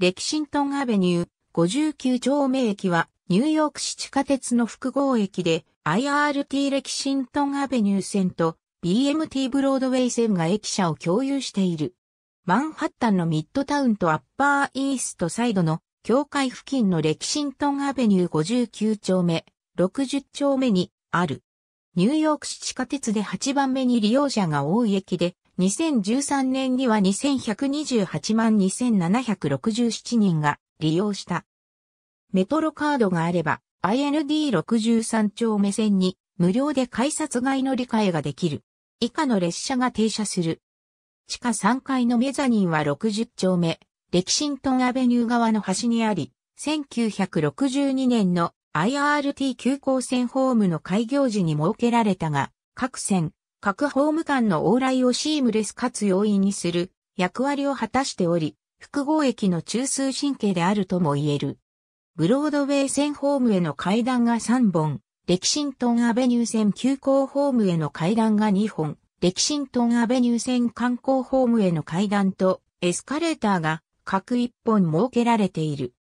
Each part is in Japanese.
レキシントンアベニュー59丁目駅はニューヨーク市地下鉄の複合駅で IRT レキシントンアベニュー線と BMT ブロードウェイ線が駅舎を共有している。マンハッタンのミッドタウンとアッパーイーストサイドの境界付近のレキシントンアベニュー59丁目、60丁目にある。ニューヨーク市地下鉄で8番目に利用者が多い駅で、2013年には2128万2767人が利用した。メトロカードがあれば IND63 丁目線に無料で改札外乗り換えができる。以下の列車が停車する。地下3階のメザニンは60丁目、レキシントンアベニュー側の端にあり、1962年の IRT 急行線ホームの開業時に設けられたが、各線、各法務官の往来をシームレスかつ容易にする役割を果たしており、複合駅の中枢神経であるとも言える。ブロードウェイ線ホームへの階段が3本、レキシントンアベニュー線急行ホームへの階段が2本、レキシントンアベニュー線観光ホームへの階段とエスカレーターが各1本設けられている。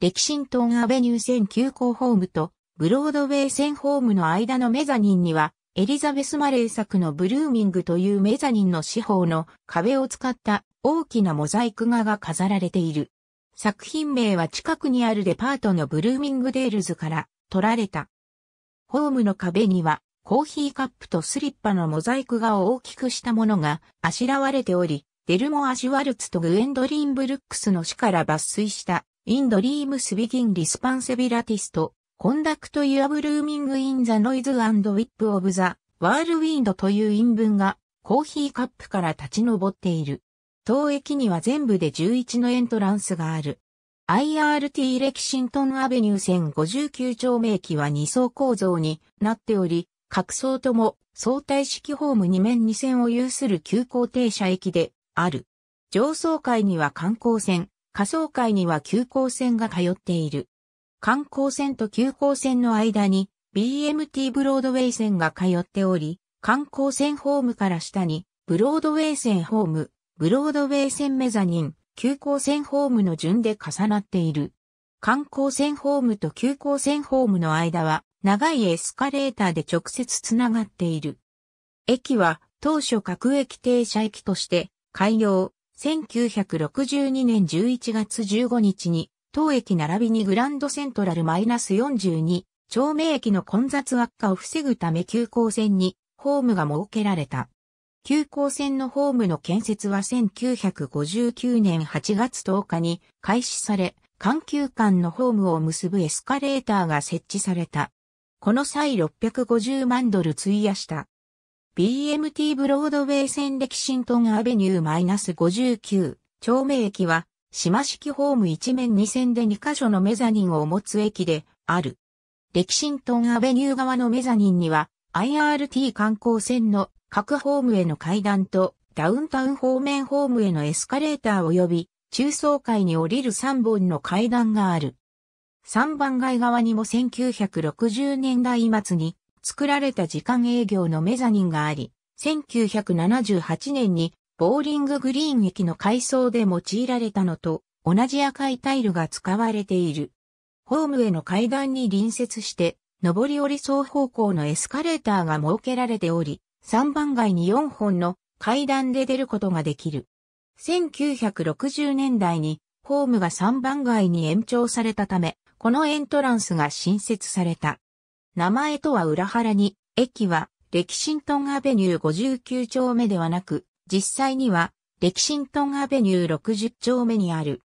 レキシントンアベニュー線急行ホームとブロードウェイ線ホームの間のメザニンにはエリザベス・マレー作のブルーミングというメザニンの四方の壁を使った大きなモザイク画が飾られている。作品名は近くにあるデパートのブルーミングデールズから取られた。ホームの壁にはコーヒーカップとスリッパのモザイク画を大きくしたものがあしらわれており、デルモ・アジワルツとグエンドリン・ブルックスの死から抜粋したインドリームスビギン・リスパンセビラティストコンダクト・ユア・ブルーミング・イン・ザ・ノイズ・ウィップ・オブ・ザ・ワール・ウィンドという陰文がコーヒーカップから立ち上っている。当駅には全部で11のエントランスがある。IRT レキシントンアベニュー線59丁目駅は2層構造になっており、各層とも相対式ホーム2面2線を有する急行停車駅である。上層階には観光線、下層階には急行線が通っている。観光船と急行線の間に BMT ブロードウェイ線が通っており、観光船ホームから下にブロードウェイ線ホーム、ブロードウェイ線メザニン、急行線ホームの順で重なっている。観光船ホームと急行線ホームの間は長いエスカレーターで直接つながっている。駅は当初各駅停車駅として開業1962年11月15日に当駅並びにグランドセントラルマイナス42、町名駅の混雑悪化を防ぐため急行線にホームが設けられた。急行線のホームの建設は1959年8月10日に開始され、環球間のホームを結ぶエスカレーターが設置された。この際650万ドル費やした。BMT ブロードウェイ線歴シントンアベニューマイナス59、町名駅は島式ホーム一面二線で2カ所のメザニンを持つ駅である。歴史ントンアベニュー側のメザニンには IRT 観光船の各ホームへの階段とダウンタウン方面ホームへのエスカレーター及び中層階に降りる3本の階段がある。3番街側にも1960年代末に作られた時間営業のメザニンがあり、1978年にボーリンググリーン駅の改装で用いられたのと同じ赤いタイルが使われている。ホームへの階段に隣接して、上り下り双方向のエスカレーターが設けられており、3番街に4本の階段で出ることができる。1960年代にホームが3番街に延長されたため、このエントランスが新設された。名前とは裏腹に、駅は、レキシントンアベニュー59丁目ではなく、実際には、レキシントンアベニュー60丁目にある。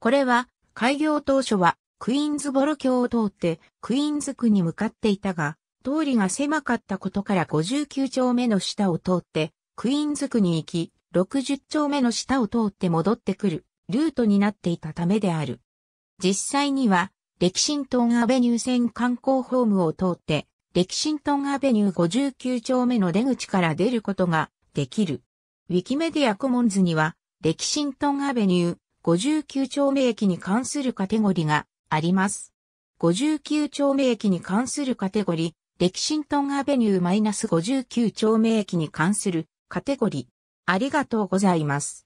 これは、開業当初は、クイーンズボロ橋を通って、クイーンズ区に向かっていたが、通りが狭かったことから59丁目の下を通って、クイーンズ区に行き、60丁目の下を通って戻ってくる、ルートになっていたためである。実際には、レキシントンアベニュー線観光ホームを通って、レキシントンアベニュー59丁目の出口から出ることができる。ウィキメディアコモンズには、レキシントンアベニュー59丁目駅に関するカテゴリがあります。59丁目駅に関するカテゴリ、レキシントンアベニュー -59 丁目駅に関するカテゴリ。ありがとうございます。